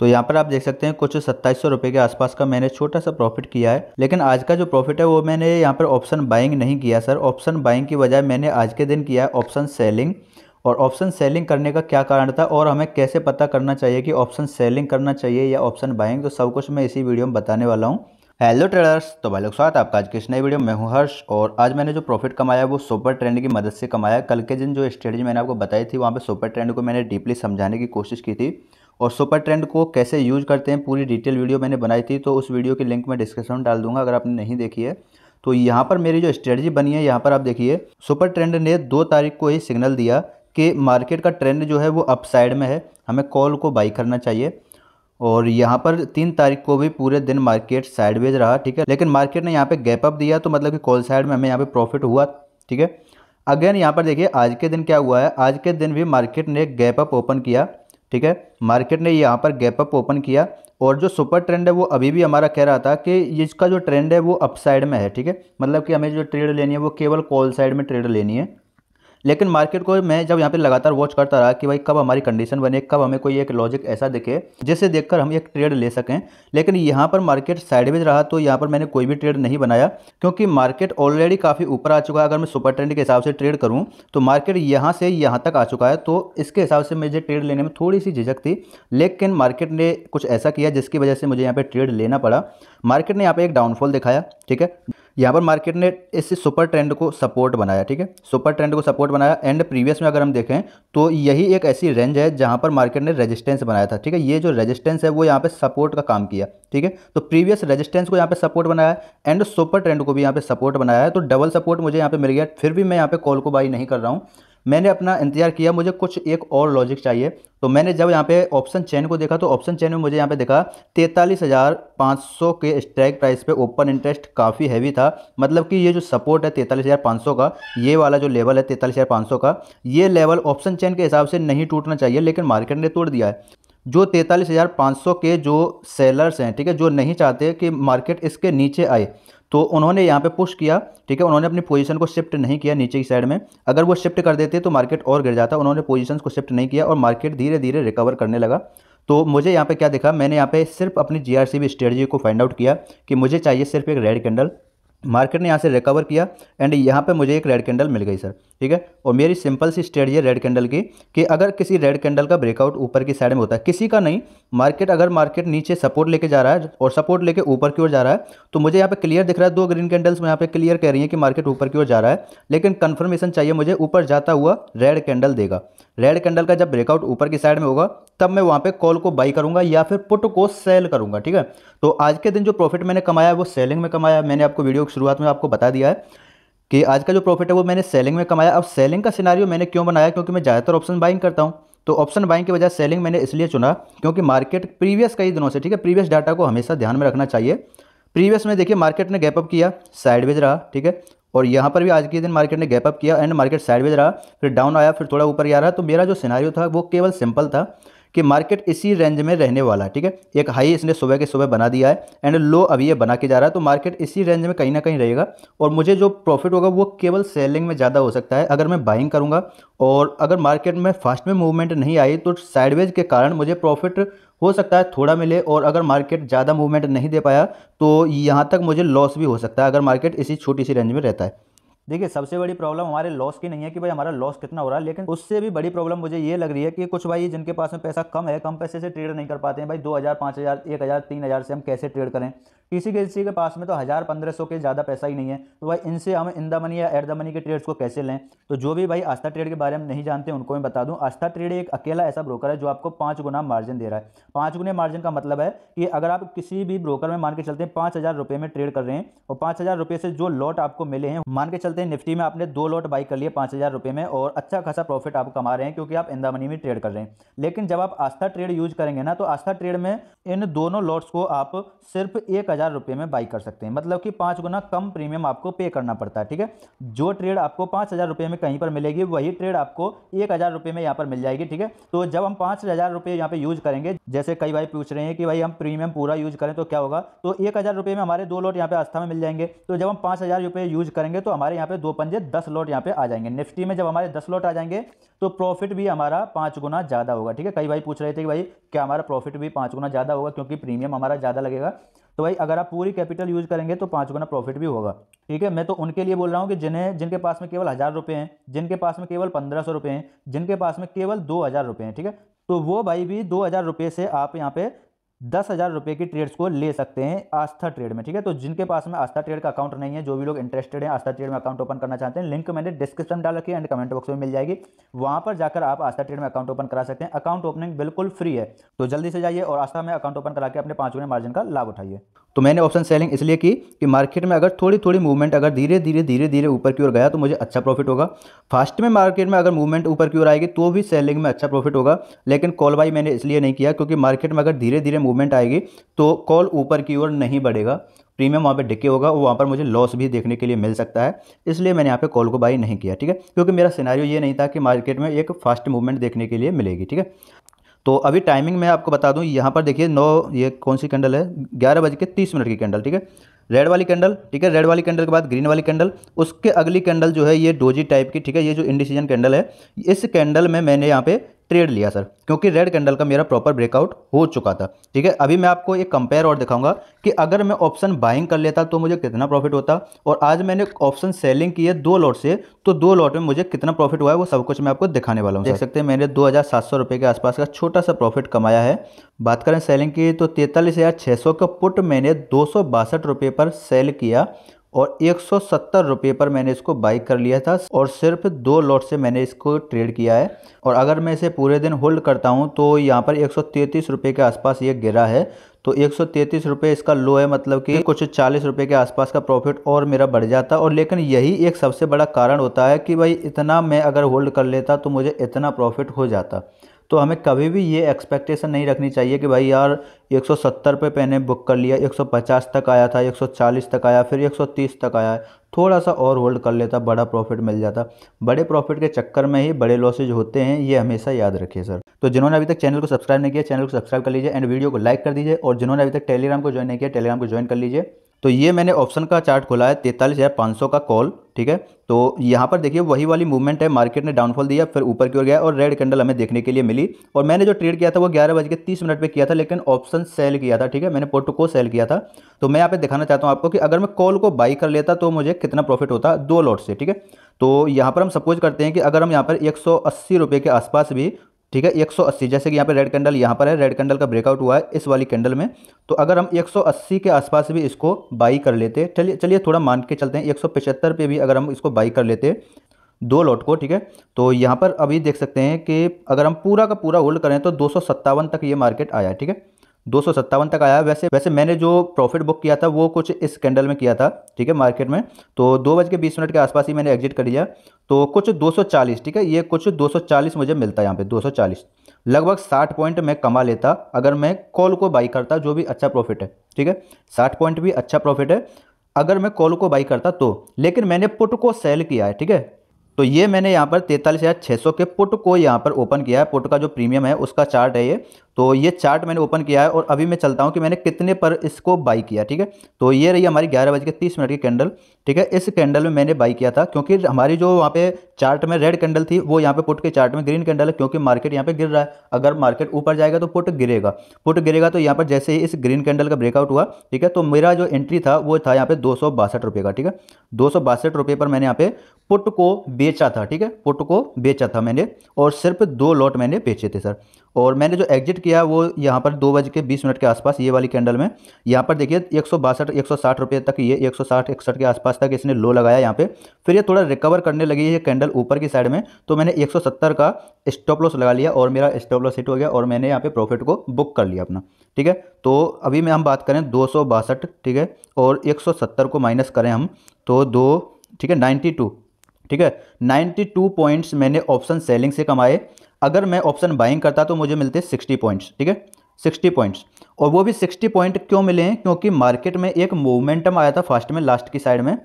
तो यहाँ पर आप देख सकते हैं कुछ सत्ताईस सौ के आसपास का मैंने छोटा सा प्रॉफिट किया है लेकिन आज का जो प्रॉफिट है वो मैंने यहाँ पर ऑप्शन बाइंग नहीं किया सर ऑप्शन बाइंग की बजाय मैंने आज के दिन किया है ऑप्शन सेलिंग और ऑप्शन सेलिंग करने का क्या कारण था और हमें कैसे पता करना चाहिए कि ऑप्शन सेलिंग करना चाहिए या ऑप्शन बाइंग तो सब कुछ मैं इसी वीडियो में बताने वाला हूँ हेलो ट्रेडर्स तो भाई लोग स्वागत आपका आज के इस वीडियो में हूँ हर्ष और आज मैंने जो प्रॉफिट कमाया वो सुपर ट्रेंड की मदद से कमाया कल के दिन जो स्ट्रेटजी मैंने आपको बताई थी वहाँ पे सुपर ट्रेंड को मैंने डीपली समझाने की कोशिश की थी और सुपर ट्रेंड को कैसे यूज करते हैं पूरी डिटेल वीडियो मैंने बनाई थी तो उस वीडियो की लिंक मैं डिस्क्रिप्शन में डाल दूंगा अगर आपने नहीं देखी है तो यहाँ पर मेरी जो स्ट्रेटजी बनी है यहाँ पर आप देखिए सुपर ट्रेंड ने दो तारीख को ही सिग्नल दिया कि मार्केट का ट्रेंड जो है वो अपसाइड में है हमें कॉल को बाई करना चाहिए और यहाँ पर तीन तारीख को भी पूरे दिन मार्केट साइडवेज रहा ठीक है लेकिन मार्केट ने यहाँ पे गैप अप दिया तो मतलब कि कॉल साइड में हमें यहाँ पे प्रॉफिट हुआ ठीक है अगेन यहाँ पर देखिए आज के दिन क्या हुआ है आज के दिन भी मार्केट ने गैप अप ओपन किया ठीक है मार्केट ने यहाँ पर गैप अप ओपन किया और जो सुपर ट्रेंड है वो अभी भी हमारा कह रहा था कि इसका जो ट्रेंड है वो अपसाइड में है ठीक है मतलब कि हमें जो ट्रेड लेनी है वो केवल कॉल साइड में ट्रेड लेनी है लेकिन मार्केट को मैं जब यहाँ पे लगातार वॉच करता रहा कि भाई कब हमारी कंडीशन बने कब हमें कोई एक लॉजिक ऐसा दिखे जिसे देखकर हम एक ट्रेड ले सकें लेकिन यहाँ पर मार्केट साइडवेज रहा तो यहाँ पर मैंने कोई भी ट्रेड नहीं बनाया क्योंकि मार्केट ऑलरेडी काफ़ी ऊपर आ चुका है अगर मैं सुपर ट्रेंड के हिसाब से ट्रेड करूँ तो मार्केट यहाँ से यहाँ तक आ चुका है तो इसके हिसाब से मुझे ट्रेड लेने में थोड़ी सी झिझक थी लेकिन मार्केट ने कुछ ऐसा किया जिसकी वजह से मुझे यहाँ पर ट्रेड लेना पड़ा मार्केट ने यहाँ पर एक डाउनफॉल दिखाया ठीक है यहाँ पर मार्केट ने इस सुपर ट्रेंड को सपोर्ट बनाया ठीक है सुपर ट्रेंड को सपोर्ट बनाया एंड प्रीवियस में अगर हम देखें तो यही एक ऐसी रेंज है जहाँ पर मार्केट ने रेजिस्टेंस बनाया था ठीक है ये जो रेजिस्टेंस है वो यहाँ पे सपोर्ट का काम किया ठीक है तो प्रीवियस रेजिस्टेंस को यहाँ पे सपोर्ट बनाया एंड सुपर ट्रेंड को भी यहाँ पे सपोर्ट बनाया है तो डबल सपोर्ट मुझे यहाँ पे मिल गया फिर भी मैं यहाँ पे कॉल को बाई नहीं कर रहा हूँ मैंने अपना इंतजार किया मुझे कुछ एक और लॉजिक चाहिए तो मैंने जब यहाँ पे ऑप्शन चैन को देखा तो ऑप्शन चैन में मुझे यहाँ पे देखा तैंतालीस हज़ार पाँच सौ के स्ट्राइक प्राइस पे ओपन इंटरेस्ट काफ़ी हैवी था मतलब कि ये जो सपोर्ट है तैंतालीस हज़ार पाँच सौ का ये वाला जो लेवल है तैंतालीस हज़ार पाँच सौ का ये लेवल ऑप्शन चैन के हिसाब से नहीं टूटना चाहिए लेकिन मार्केट ने तोड़ दिया है जो तैंतालीस हज़ार पाँच सौ के जो सेलर्स हैं ठीक है जो नहीं चाहते कि मार्केट इसके नीचे आए तो उन्होंने यहाँ पे पुश किया ठीक है उन्होंने अपनी पोजीशन को शिफ्ट नहीं किया नीचे की साइड में अगर वो शिफ्ट कर देते तो मार्केट और गिर जाता उन्होंने पोजीशंस को शिफ्ट नहीं किया और मार्केट धीरे धीरे रिकवर करने लगा तो मुझे यहाँ पे क्या दिखा मैंने यहाँ पे सिर्फ अपनी जी आर स्ट्रेटजी को फाइंड आउट किया कि मुझे चाहिए सिर्फ एक रेड कैंडल मार्केट ने यहाँ से रिकवर किया एंड यहाँ पे मुझे एक रेड कैंडल मिल गई सर ठीक है और मेरी सिंपल सी स्टेडी है रेड कैंडल की कि अगर किसी रेड कैंडल का ब्रेकआउट ऊपर की साइड में होता है किसी का नहीं मार्केट अगर मार्केट नीचे सपोर्ट लेके जा रहा है और सपोर्ट लेके ऊपर की ओर जा रहा है तो मुझे यहाँ पे क्लियर दिख रहा है दो ग्रीन कैंडल्स में यहाँ पे क्लियर कह रही है कि मार्केट ऊपर की ओर जा रहा है लेकिन कन्फर्मेशन चाहिए मुझे ऊपर जाता हुआ रेड कैंडल देगा रेड कैंडल का जब ब्रेकआउट ऊपर की साइड में होगा तब मैं वहाँ पर कॉल को बाई करूँगा या फिर पुट को सेल करूँगा ठीक है तो आज के दिन जो प्रॉफिट मैंने कमाया है वो सेलिंग में कमाया मैंने आपको वीडियो की शुरुआत में आपको बता दिया है कि आज का जो प्रॉफिट है वो मैंने सेलिंग में कमाया अब सेलिंग का सिनारियो मैंने क्यों बनाया क्योंकि मैं ज़्यादातर ऑप्शन बाइंग करता हूँ तो ऑप्शन बाइंग की वजह सेलिंग मैंने इसलिए चुना क्योंकि मार्केट प्रीवियस कई दिनों से ठीक है प्रीवियस डाटा को हमेशा ध्यान में रखना चाहिए प्रीवियस में देखिए मार्केट ने गैप अप किया साइडवेज रहा ठीक है और यहाँ पर भी आज के दिन मार्केट ने गैप अप किया एंड मार्केट साइडवेज रहा फिर डाउन आया फिर थोड़ा ऊपर आ रहा तो मेरा जो सिनारियो था वो केवल सिंपल था कि मार्केट इसी रेंज में रहने वाला है ठीक है एक हाई इसने सुबह के सुबह बना दिया है एंड लो अभी ये बना के जा रहा है तो मार्केट इसी रेंज में कहीं ना कहीं रहेगा और मुझे जो प्रॉफिट होगा वो केवल सेलिंग में ज़्यादा हो सकता है अगर मैं बाइंग करूँगा और अगर मार्केट में फास्ट में मूवमेंट नहीं आई तो साइडवेज के कारण मुझे प्रॉफिट हो सकता है थोड़ा मिले और अगर मार्केट ज़्यादा मूवमेंट नहीं दे पाया तो यहाँ तक मुझे लॉस भी हो सकता है अगर मार्केट इसी छोटी सी रेंज में रहता है देखिए सबसे बड़ी प्रॉब्लम हमारे लॉस की नहीं है कि भाई हमारा लॉस कितना हो रहा है लेकिन उससे भी बड़ी प्रॉब्लम मुझे ये लग रही है कि कुछ भाई जिनके पास में पैसा कम है कम पैसे से ट्रेड नहीं कर पाते हैं भाई दो हज़ार पाँच हज़ार एक हज़ार तीन हज़ार से हम कैसे ट्रेड करें किसी किसी के पास में तो हज़ार पंद्रह सौ के ज़्यादा पैसा ही नहीं है तो भाई इनसे हम इन द मनी या एट द मनी के ट्रेड्स को कैसे लें तो जो भी भाई आस्था ट्रेड के बारे में नहीं जानते उनको मैं बता दूं आस्था ट्रेड एक अकेला ऐसा ब्रोकर है जो आपको पाँच गुना मार्जिन दे रहा है पाँच गुना मार्जिन का मतलब है कि अगर आप किसी भी ब्रोकर में मान के चलते हैं पाँच हज़ार में ट्रेड कर रहे हैं और पाँच हज़ार रुपये से जो लॉट आपको मिले हैं मान के चलते हैं निफ्टी में आपने दो लॉट बाई कर लिए पाँच हज़ार में और अच्छा खासा प्रॉफिट आप कमा रहे हैं क्योंकि आप इंदा मनी में ट्रेड कर रहे हैं लेकिन जब आप आस्था ट्रेड यूज करेंगे ना तो आस्था ट्रेड में इन दोनों लॉट्स को आप सिर्फ एक हज़ार रुपये में बाई कर सकते हैं मतलब कि पाँच गुना कम प्रीमियम आपको पे करना पड़ता है ठीक है जो ट्रेड आपको पाँच हज़ार रुपये में कहीं पर मिलेगी वही ट्रेड आपको एक हज़ार रुपये में यहाँ पर मिल जाएगी ठीक है तो जब हम पाँच हज़ार रुपये यहाँ पर यूज़ करेंगे जैसे कई भाई पूछ रहे हैं कि भाई हम प्रीमियम पूरा यूज़ करें तो क्या होगा तो एक हज़ार रुपये में हमारे दो लॉट यहाँ पर आस्था में मिल जाएंगे तो जब हम पाँच हज़ार रुपये यूज़ करेंगे तो हमारे यहाँ पे दो पंजे दस लॉट यहाँ पे आ जाएंगे निफ्टी में जब हमारे दस लॉट आ जाएंगे तो प्रॉफिट भी हमारा पाँच गुना ज़्यादा होगा ठीक है कई भाई पूछ रहे थे कि भाई क्या हमारा प्रॉफिट भी पाँच गुना ज़्यादा होगा क्योंकि प्रीमियम हमारा ज़्यादा लगेगा तो भाई अगर आप पूरी कैपिटल यूज करेंगे तो पाँच गुना प्रॉफिट भी होगा ठीक है मैं तो उनके लिए बोल रहा हूँ कि जिन्हें जिनके पास में केवल हज़ार रुपये हैं जिनके पास में केवल पंद्रह सौ रुपये हैं जिनके पास में केवल दो हज़ार रुपये हैं ठीक है तो वो भाई भी दो हज़ार रुपये से आप यहाँ पे दस हज़ार रुपये की ट्रेड्स को ले सकते हैं आस्था ट्रेड में ठीक है तो जिनके पास में आस्था ट्रेड का अकाउंट नहीं है जो भी लोग इंटरेस्टेड हैं आस्था ट्रेड में अकाउंट ओपन करना चाहते हैं लिंक मैंने डिस्क्रिप्शन में डाल रखी है एंड कमेंट बॉक्स में मिल जाएगी वहां पर जाकर आप आस्था ट्रेड में अकाउंट ओपन करा सकते हैं अकाउंट ओपनिंग बिल्कुल फ्री है तो जल्दी से जाइए और आस्था में अकाउंट ओपन करा के अपने पाँच गुने मार्जिन का लाभ उठाइए तो मैंने ऑप्शन सेलिंग इसलिए की कि मार्केट में अगर थोड़ी थोड़ी मूवमेंट अगर धीरे धीरे धीरे धीरे ऊपर की ओर गया तो मुझे अच्छा प्रॉफिट होगा फास्ट में मार्केट में अगर मूवमेंट ऊपर की ओर आएगी तो भी सेलिंग में अच्छा प्रॉफिट होगा लेकिन कॉल बाई मैंने इसलिए नहीं किया क्योंकि मार्केट में अगर धीरे धीरे मूवमेंट आएगी तो कॉल ऊपर की ओर नहीं बढ़ेगा प्रीमियम वहाँ पे डिके होगा वहाँ पर मुझे लॉस भी देखने के लिए मिल सकता है इसलिए मैंने यहाँ पे कॉल को बाई नहीं किया ठीक है क्योंकि मेरा सिनारियो ये नहीं था कि मार्केट में एक फास्ट मूवमेंट देखने के लिए मिलेगी ठीक है तो अभी टाइमिंग मैं आपको बता दूं यहाँ पर देखिए नौ ये कौन सी कैंडल है ग्यारह बज के तीस मिनट की कैंडल ठीक है रेड वाली कैंडल ठीक है रेड वाली कैंडल के बाद ग्रीन वाली कैंडल उसके अगली कैंडल जो है ये डोजी टाइप की ठीक है ये जो इंडिसीजन कैंडल है इस कैंडल में मैंने यहाँ पे ट्रेड लिया सर क्योंकि रेड कैंडल का मेरा प्रॉपर ब्रेकआउट हो चुका था ठीक है अभी मैं आपको एक कंपेयर और दिखाऊंगा कि अगर मैं ऑप्शन बाइंग कर लेता तो मुझे कितना प्रॉफिट होता और आज मैंने ऑप्शन सेलिंग की है दो लॉट से तो दो लॉट में मुझे कितना प्रॉफिट हुआ है वो सब कुछ मैं आपको दिखाने वाला हूँ देख सकते हैं मैंने दो के आसपास का छोटा सा प्रॉफिट कमाया है बात करें सेलिंग की तो तैंतालीस हज़ार का पुट मैंने दो पर सेल किया और एक सौ रुपये पर मैंने इसको बाई कर लिया था और सिर्फ दो लॉट से मैंने इसको ट्रेड किया है और अगर मैं इसे पूरे दिन होल्ड करता हूँ तो यहाँ पर एक रुपये के आसपास ये गिरा है तो एक रुपये इसका लो है मतलब कि कुछ चालीस रुपये के आसपास का प्रॉफिट और मेरा बढ़ जाता और लेकिन यही एक सबसे बड़ा कारण होता है कि भाई इतना मैं अगर होल्ड कर लेता तो मुझे इतना प्रॉफिट हो जाता तो हमें कभी भी ये एक्सपेक्टेशन नहीं रखनी चाहिए कि भाई यार 170 पे मैंने बुक कर लिया 150 तक आया था 140 तक आया फिर 130 तक आया है थोड़ा सा और होल्ड कर लेता बड़ा प्रॉफिट मिल जाता बड़े प्रॉफिट के चक्कर में ही बड़े लॉसेज होते हैं ये हमेशा याद रखिए सर तो जिन्होंने अभी तक चैनल को सब्सक्राइब नहीं किया चैनल को सब्सक्राइब कर लीजिए एंड वीडियो को लाइक कर दीजिए और जिन्होंने अभी तक टेलीग्राम को ज्वाइन नहीं किया टेलीग्राम को ज्वाइन कर लीजिए तो ये मैंने ऑप्शन का चार्ट खोला है तैंतालीस हज़ार पाँच सौ का कॉल ठीक है तो यहाँ पर देखिए वही वाली मूवमेंट है मार्केट ने डाउनफॉल दिया फिर ऊपर की ओर गया और रेड कैंडल हमें देखने के लिए मिली और मैंने जो ट्रेड किया था वो ग्यारह बज के तीस मिनट पर किया था लेकिन ऑप्शन सेल किया था ठीक है मैंने पोर्टो को सेल किया था तो मैं यहाँ पे दिखाना चाहता हूँ आपको कि अगर मैं कॉल को बाई कर लेता तो मुझे कितना प्रॉफिट होता दो लॉट से ठीक है तो यहाँ पर हम सपोज करते हैं कि अगर हम यहाँ पर एक सौ के आसपास भी ठीक है 180 जैसे कि यहाँ पे रेड कैंडल यहाँ पर है रेड कैंडल का ब्रेकआउट हुआ है इस वाली कैंडल में तो अगर हम 180 के आसपास भी इसको बाई कर लेते चलिए चलिए थोड़ा मान के चलते हैं एक पे भी अगर हम इसको बाई कर लेते दो लॉट को ठीक है तो यहाँ पर अभी देख सकते हैं कि अगर हम पूरा का पूरा होल्ड करें तो दो तक ये मार्केट आया ठीक है दो तक आया वैसे वैसे मैंने जो प्रॉफिट बुक किया था वो कुछ इस कैंडल में किया था ठीक है मार्केट में तो दो बज के बीस मिनट के आसपास ही मैंने एग्जिट कर लिया तो कुछ 240 ठीक है ये कुछ 240 मुझे मिलता है यहाँ पे 240 लगभग 60 पॉइंट मैं कमा लेता अगर मैं कॉल को बाई करता जो भी अच्छा प्रॉफिट है ठीक है साठ पॉइंट भी अच्छा प्रॉफिट है अगर मैं कॉल को बाई करता तो लेकिन मैंने पुट को सेल किया है ठीक है तो ये मैंने यहाँ पर तैंतालीस हज़ार छः सौ के पुट को यहाँ पर ओपन किया है पुट का जो प्रीमियम है उसका चार्ट है ये तो ये चार्ट मैंने ओपन किया है और अभी मैं चलता हूँ कि मैंने कितने पर इसको बाई किया ठीक है तो ये रही हमारी ग्यारह बज के तीस मिनट की कैंडल ठीक है इस कैंडल में मैंने बाई किया था क्योंकि हमारी जो वहाँ पे चार्ट में रेड कैंडल थी वो यहाँ पे पुट के चार्ट में ग्रीन कैंडल है क्योंकि मार्केट यहाँ पर गिर रहा है अगर मार्केट ऊपर जाएगा तो पुट गिरेगा पुट गिरेगा तो यहाँ पर जैसे ही इस ग्रीन कैंडल का ब्रेकआउट हुआ ठीक है तो मेरा जो एंट्री था वो था यहाँ पे दो रुपये का ठीक है दो रुपये पर मैंने यहाँ पे पुट को बेचा था ठीक है पुट को बेचा था मैंने और सिर्फ दो लॉट मैंने बेचे थे सर और मैंने जो एग्जिट किया वो यहाँ पर दो बज के बीस मिनट के आसपास ये वाली कैंडल में यहाँ पर देखिए एक सौ बासठ एक सौ साठ रुपये तक ये एक सौ साठ इकसठ के आसपास तक इसने लो लगाया यहाँ पे फिर ये थोड़ा रिकवर करने लगी है कैंडल ऊपर की साइड में तो मैंने एक सौ सत्तर का स्टॉप लॉस लगा लिया और मेरा स्टॉप लॉस हिट हो गया और मैंने यहाँ पर प्रॉफिट को बुक कर लिया अपना ठीक है तो अभी में हम बात करें दो ठीक है और एक को माइनस करें हम तो दो ठीक है नाइन्टी ठीक है 92 पॉइंट्स मैंने ऑप्शन सेलिंग से कमाए अगर मैं ऑप्शन बाइंग करता तो मुझे मिलते 60 पॉइंट्स ठीक है 60 पॉइंट्स और वो भी 60 पॉइंट क्यों मिले हैं क्योंकि मार्केट में एक मोमेंटम आया था फास्ट में लास्ट की साइड में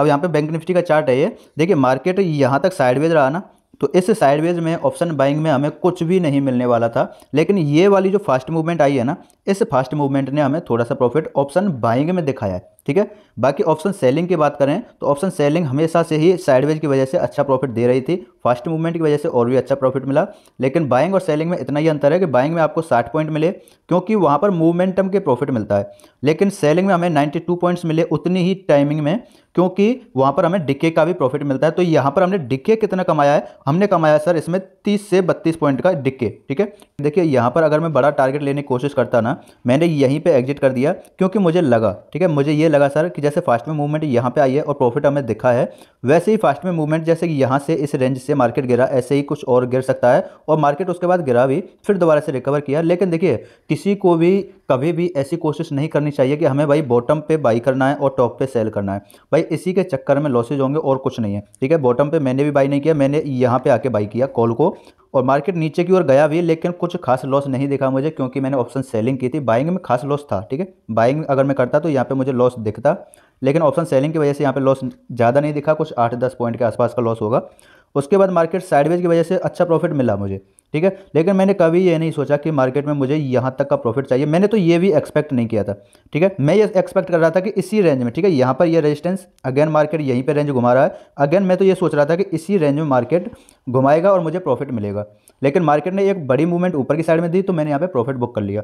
अब यहाँ पे बैंक निफ्टी का चार्ट है ये देखिए मार्केट यहाँ तक साइडवेज रहा ना तो इस साइडवेज में ऑप्शन बाइंग में हमें कुछ भी नहीं मिलने वाला था लेकिन ये वाली जो फास्ट मूवमेंट आई है ना इस फास्ट मूवमेंट ने हमें थोड़ा सा प्रॉफिट ऑप्शन बाइंग में दिखाया है ठीक है बाकी ऑप्शन सेलिंग की बात करें तो ऑप्शन सेलिंग हमेशा से ही साइडवेज की वजह से अच्छा प्रॉफिट दे रही थी फास्ट मूवमेंट की वजह से और भी अच्छा प्रॉफिट मिला लेकिन बाइंग और सेलिंग में इतना ही अंतर है कि बाइंग में आपको 60 पॉइंट मिले क्योंकि वहाँ पर मूवमेंटम के प्रॉफिट मिलता है लेकिन सेलिंग में हमें नाइन्टी पॉइंट्स मिले उतनी ही टाइमिंग में क्योंकि वहाँ पर हमें डिक्के का भी प्रॉफिट मिलता है तो यहाँ पर हमने डिक्के कितना कमाया है हमने कमाया सर इसमें तीस से बत्तीस पॉइंट का डिक्के ठीक है देखिए यहाँ पर अगर मैं बड़ा टारगेट लेने की कोशिश करता ना मैंने यहीं पर एग्जिट कर दिया क्योंकि मुझे लगा ठीक है मुझे ये लगा सर कि जैसे फास्ट में मूवमेंट यहाँ पे आई है और प्रॉफिट हमें दिखा है वैसे ही फास्ट में मूवमेंट जैसे कि यहाँ से इस रेंज से मार्केट गिरा ऐसे ही कुछ और गिर सकता है और मार्केट उसके बाद गिरा भी फिर दोबारा से रिकवर किया लेकिन देखिए किसी को भी कभी भी ऐसी कोशिश नहीं करनी चाहिए कि हमें भाई बॉटम पर बाई करना है और टॉप पर सेल करना है भाई इसी के चक्कर में लॉसेज होंगे और कुछ नहीं है ठीक है बॉटम पर मैंने भी बाई नहीं किया मैंने यहाँ पर आके बाई किया कॉल को और मार्केट नीचे की ओर गया भी लेकिन कुछ खास लॉस नहीं दिखा मुझे क्योंकि मैंने ऑप्शन सेलिंग की थी बाइंग में खास लॉस था ठीक है बाइंग अगर मैं करता तो यहाँ पे मुझे लॉस दिखता लेकिन ऑप्शन सेलिंग की वजह से यहाँ पे लॉस ज़्यादा नहीं दिखा कुछ आठ दस पॉइंट के आसपास का लॉस होगा उसके बाद मार्केट साइडवेज की वजह से अच्छा प्रॉफिट मिला मुझे ठीक है लेकिन मैंने कभी ये नहीं सोचा कि मार्केट में मुझे यहाँ तक का प्रॉफिट चाहिए मैंने तो ये भी एक्सपेक्ट नहीं किया था ठीक है मैं ये एक्सपेक्ट कर रहा था कि इसी रेंज में ठीक है यहाँ पर ये रेजिस्टेंस अगेन मार्केट यहीं पर रेंज घुमा रहा है अगेन मैं तो ये सोच रहा था कि इसी रेंज में मार्केट घुमाएगा और मुझे प्रॉफिट मिलेगा लेकिन मार्केट ने एक बड़ी मूवमेंट ऊपर की साइड में दी तो मैंने यहाँ पर प्रॉफिट बुक कर लिया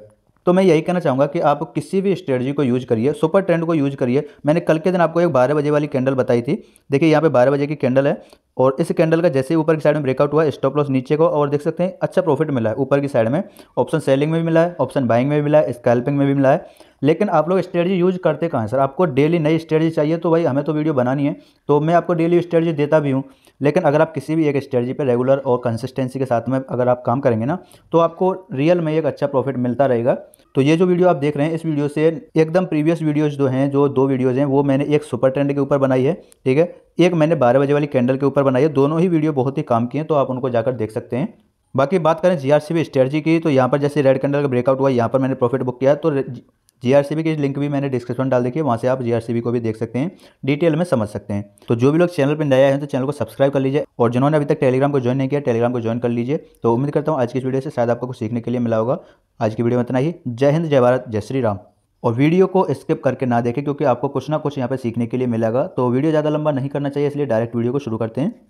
तो मैं यही कहना चाहूँगा कि आप किसी भी स्ट्रेटजी को यूज़ करिए सुपर ट्रेंड को यूज़ करिए मैंने कल के दिन आपको एक बारह बजे वाली कैंडल बताई थी देखिए यहाँ पे बारह बजे की कैंडल है और इस कैंडल का जैसे ही ऊपर की साइड में ब्रेकआउट हुआ स्टॉप लॉस नीचे को और देख सकते हैं अच्छा प्रॉफिट मिला है ऊपर की साइड में ऑप्शन सेलिंग में भी मिला है ऑप्शन बाइंग में भी मिला है स्कैल्पिंग में भी मिला है लेकिन आप लोग स्ट्रेटजी यूज़ करते कहाँ हैं सर आपको डेली नई स्ट्रेटजी चाहिए तो भाई हमें तो वीडियो बनानी है तो मैं आपको डेली स्ट्रेटजी देता भी हूँ लेकिन अगर आप किसी भी एक स्ट्रेटजी पर रेगुलर और कंसिस्टेंसी के साथ में अगर आप काम करेंगे ना तो आपको रियल में एक अच्छा प्रॉफिट मिलता रहेगा तो ये जो वीडियो आप देख रहे हैं इस वीडियो से एकदम प्रीवियस वीडियोज जो हैं जो दो वीडियोज़ हैं वो मैंने एक सुपर ट्रेंड के ऊपर बनाई है ठीक है एक मैंने बारह बजे वाली कैंडल के ऊपर बनाई है दोनों ही वीडियो बहुत ही काम की हैं तो आप उनको जाकर देख सकते हैं बाकी बात करें जी आर की तो यहाँ पर जैसे रेड कैंडल का ब्रेकआउट हुआ यहाँ पर मैंने प्रॉफिट बुक किया तो जीआरसीबी की लिंक भी मैंने डिस्क्रिप्शन डाल देखिए है वहाँ से आप जीआरसीबी को भी देख सकते हैं डिटेल में समझ सकते हैं तो जो भी लोग चैनल पर नया आए हैं तो चैनल को सब्सक्राइब कर लीजिए और जिन्होंने अभी तक टेलीग्राम को ज्वाइन नहीं किया टेलीग्राम को ज्वाइन कर लीजिए तो उम्मीद करता हूँ आज की इस वीडियो से शायद आपको कुछ सीखने के लिए मिला होगा आज की वीडियो में इतना ही जय हिंद जय भारत जय श्री राम और वीडियो को स्किप करके ना देखें क्योंकि आपको कुछ ना कुछ यहाँ पर सीखने के लिए मिलेगा तो वीडियो ज़्यादा लंबा नहीं करना चाहिए इसलिए डायरेक्ट वीडियो को शुरू करते हैं